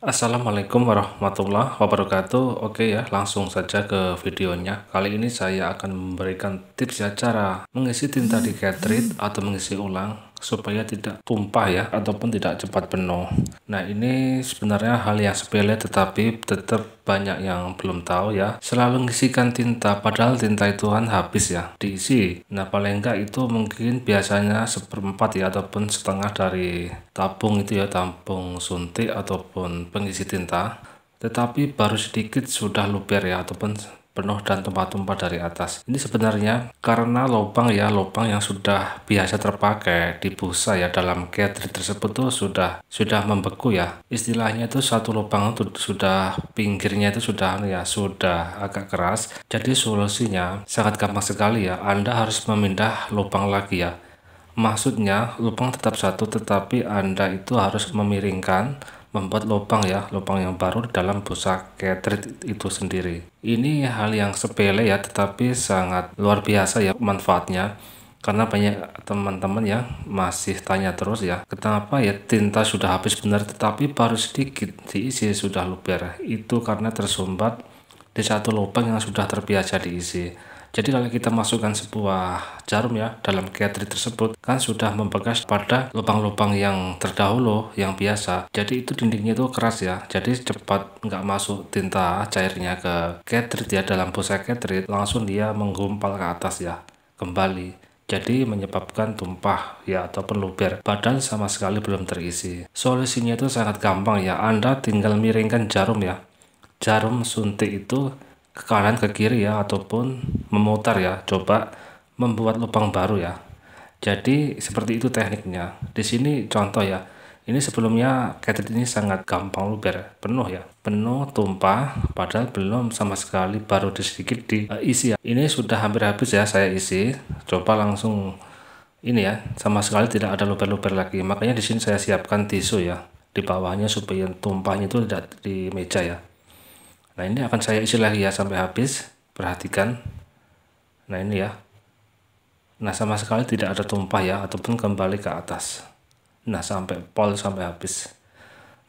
Assalamualaikum warahmatullahi wabarakatuh Oke ya langsung saja ke videonya Kali ini saya akan memberikan tips ya cara mengisi tinta di cartridge atau mengisi ulang supaya tidak tumpah ya ataupun tidak cepat penuh. Nah ini sebenarnya hal yang sepele tetapi tetap banyak yang belum tahu ya. Selalu ngisikan tinta padahal tinta itu kan habis ya diisi. Nah paling enggak itu mungkin biasanya seperempat ya ataupun setengah dari tabung itu ya tabung suntik ataupun pengisi tinta. Tetapi baru sedikit sudah luber ya ataupun penuh dan tempat tumpah dari atas. Ini sebenarnya karena lubang ya, lubang yang sudah biasa terpakai di busa ya dalam catering tersebut tuh sudah sudah membeku ya. Istilahnya itu satu lubang itu sudah pinggirnya itu sudah anu ya sudah agak keras. Jadi solusinya sangat gampang sekali ya. Anda harus memindah lubang lagi ya maksudnya lubang tetap satu tetapi Anda itu harus memiringkan membuat lubang ya, lubang yang baru dalam busa cartridge itu sendiri. Ini hal yang sepele ya, tetapi sangat luar biasa ya manfaatnya. Karena banyak teman-teman ya masih tanya terus ya, kenapa ya tinta sudah habis benar tetapi baru sedikit diisi sudah luber. Itu karena tersumbat di satu lubang yang sudah terbiasa diisi. Jadi kalau kita masukkan sebuah jarum ya dalam ketri tersebut kan sudah membekas pada lubang-lubang yang terdahulu yang biasa. Jadi itu dindingnya itu keras ya. Jadi cepat nggak masuk tinta cairnya ke ketrit ya dalam busa ketrit langsung dia menggumpal ke atas ya kembali jadi menyebabkan tumpah ya atau ataupun luber badan sama sekali belum terisi solusinya itu sangat gampang ya Anda tinggal miringkan jarum ya jarum suntik itu ke kanan ke kiri ya ataupun memutar ya, coba membuat lubang baru ya. Jadi seperti itu tekniknya. Di sini contoh ya. Ini sebelumnya catrid ini sangat gampang luber, penuh ya, penuh tumpah, padahal belum sama sekali baru di sedikit diisi ya. Ini sudah hampir habis ya saya isi. Coba langsung ini ya, sama sekali tidak ada luber-luber lagi. Makanya di sini saya siapkan tisu ya di bawahnya supaya tumpahnya itu tidak di meja ya. Nah ini akan saya isi lagi ya sampai habis. Perhatikan nah ini ya nah sama sekali tidak ada tumpah ya ataupun kembali ke atas nah sampai pol sampai habis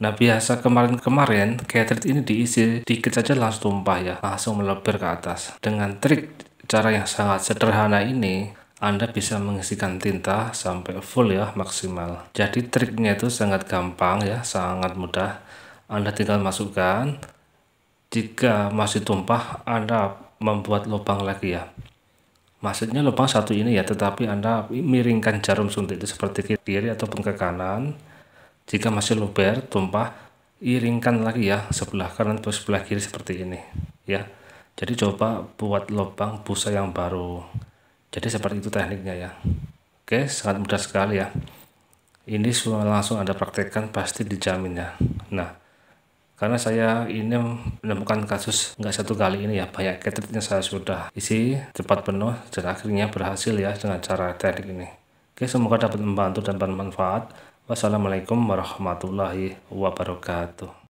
Nah biasa kemarin-kemarin cartridge ini diisi dikit saja langsung tumpah ya, langsung melebar ke atas. Dengan trik cara yang sangat sederhana ini, Anda bisa mengisikan tinta sampai full ya maksimal. Jadi triknya itu sangat gampang ya, sangat mudah. Anda tinggal masukkan. Jika masih tumpah, Anda membuat lubang lagi ya. Maksudnya lubang satu ini ya, tetapi Anda miringkan jarum suntik itu seperti ke kiri ataupun ke kanan. Jika masih luber, tumpah, iringkan lagi ya, sebelah kanan atau sebelah kiri seperti ini. ya. Jadi coba buat lubang busa yang baru. Jadi seperti itu tekniknya ya. Oke, sangat mudah sekali ya. Ini semua langsung Anda praktekkan, pasti dijamin ya. Nah, karena saya ini menemukan kasus nggak satu kali ini ya banyak cartridge yang saya sudah isi cepat penuh dan akhirnya berhasil ya dengan cara teknik ini oke semoga dapat membantu dan bermanfaat wassalamualaikum warahmatullahi wabarakatuh